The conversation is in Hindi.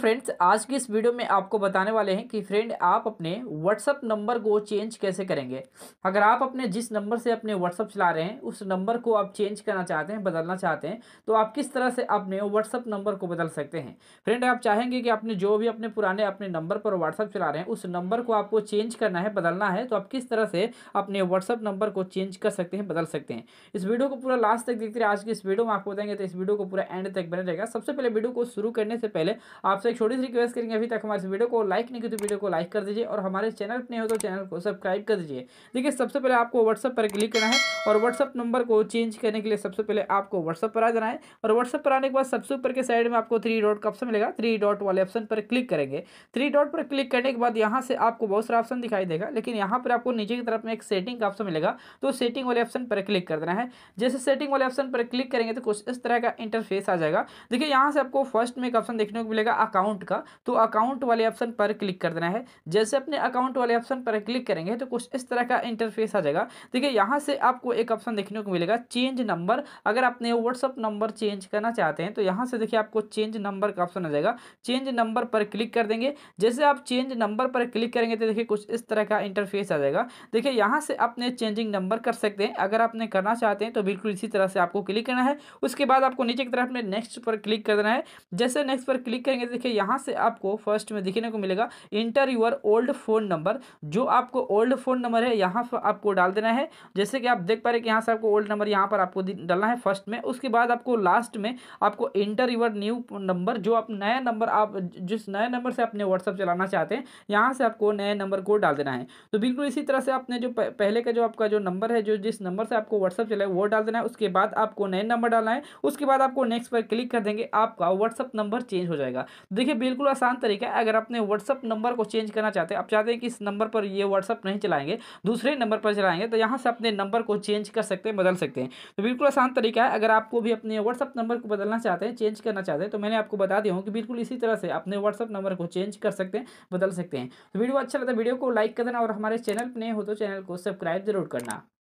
फ्रेंड्स आज की इस वीडियो में आपको बताने वाले हैं कि फ्रेंड आप अपने व्हाट्सअप नंबर को चेंज कैसे करेंगे अगर आप अपने जिस नंबर से अपने व्हाट्सअप चला रहे हैं उस नंबर को आप चेंज करना चाहते हैं बदलना चाहते हैं तो आप किस तरह से अपने व्हाट्सअप नंबर को बदल सकते हैं फ्रेंड आप चाहेंगे कि आपने जो भी अपने पुराने अपने नंबर पर व्हाट्सअप चला रहे हैं उस नंबर को आपको चेंज करना है बदलना है तो आप किस तरह से अपने व्हाट्सअप नंबर को चेंज कर सकते हैं बदल सकते हैं इस वीडियो को पूरा लास्ट तक देखते रहे आज की इस वीडियो में आपको बताएंगे तो इस वीडियो को पूरा एंड तक बने रहेगा सबसे पहले वीडियो को शुरू करने से पहले आपसे आपसे तो एक छोटी सी रिक्वेस्ट करेंगे अभी तक हमारे वीडियो को लाइक नहीं की तो वीडियो को लाइक कर दीजिए और हमारे चैनल पर नहीं हो तो चैनल को सब्सक्राइब कर दीजिए देखिए सबसे पहले आपको व्हाट्सअप पर क्लिक करना है और व्हाट्सअप नंबर को चेंज करने के लिए सबसे पहले आपको व्हाट्सअप पर आ जाना है और व्हाट्सअप पर आने के बाद सबसे ऊपर के साइड में आपको थ्री डॉट का ऑप्शन मिलेगा थ्री डॉट वाले ऑप्शन पर क्लिक करेंगे थ्री डॉट पर क्लिक करने के बाद यहाँ से आपको बहुत सारा ऑप्शन दिखाई देगा लेकिन यहाँ पर आपको नीचे की तरफ में एक सेटिंग का ऑप्शन मिलेगा तो सेटिंग वाले ऑप्शन पर क्लिक कर देना है जैसे सेटिंग वाले ऑप्शन पर क्लिक करेंगे तो कुछ इस तरह का इंटरफेस आ जाएगा देखिए यहाँ से आपको फर्स्ट में एक ऑप्शन देखने को मिलेगा अकाउंट का तो अकाउंट वाले ऑप्शन पर क्लिक कर देना है जैसे अपने अकाउंट वाले ऑप्शन पर क्लिक करेंगे तो कुछ इस तरह का इंटरफेस आ जाएगा देखिए यहाँ से आपको एक ऑप्शन देखने को मिलेगा चेंज नंबर अगर आपने व्हाट्सअप नंबर चेंज करना चाहते हैं तो यहाँ से देखिए आपको चेंज नंबर का ऑप्शन आ जाएगा चेंज नंबर पर क्लिक कर देंगे जैसे आप चेंज नंबर पर क्लिक करेंगे तो देखिए कुछ इस तरह का इंटरफेस आ जाएगा देखिए यहाँ से अपने चेंजिंग नंबर कर सकते हैं अगर आपने करना चाहते हैं तो बिल्कुल इसी तरह से आपको क्लिक करना है उसके बाद आपको नीचे की तरफ में नेक्स्ट पर क्लिक करना है जैसे नेक्स्ट पर क्लिक करेंगे देखिए यहाँ से आपको फर्स्ट में देखने को मिलेगा enter your old phone number जो आपको ओल्ड फ़ोन नंबर है यहाँ पर आपको डाल देना है जैसे कि आप देख पा रहे कि यहाँ से आपको ओल्ड नंबर यहाँ पर आपको डालना है फर्स्ट में उसके बाद आपको लास्ट में आपको इंटर यूर न्यू नंबर जो आप नया नंबर आप जिस नए नंबर से अपने व्हाट्सअप चलाना चाहते हैं यहाँ से आपको नए नंबर को डाल देना है तो बिल्कुल इसी तरह से आपने जो पहले का जो आपका जो नंबर है जो जिस नंबर से आपको व्हाट्सअप चलाए वो डाल देना है उसके बाद आपको नए नंबर डालना है उसके बाद आपको नेक्स्ट पर क्लिक कर देंगे आपका व्हाट्सअप नंबर चेंज हो जाएगा देखिए बिल्कुल आसान तरीका है अगर अपने व्हाट्सअप नंबर को चेंज करना चाहते हैं आप चाहते हैं कि इस नंबर पर ये व्हाट्सअप नहीं चलाएंगे दूसरे नंबर पर चलाएंगे तो यहाँ से अपने नंबर को चेंज कर सकते हैं बदल सकते हैं तो बिल्कुल आसान तरीका है अगर आपको भी अपने व्हाट्सअप नंबर को बदलना चाहते हैं चेंज करना चाहते हैं तो मैंने आपको बता दिया हूँ कि बिल्कुल इसी तरह से अपने व्हाट्सअप नंबर को चेंज कर सकते हैं बदल सकते हैं तो वीडियो अच्छा लगता है तो वीडियो को लाइक कर देना और हमारे चैनल पर नहीं हो तो चैनल को सब्सक्राइब जरूर करना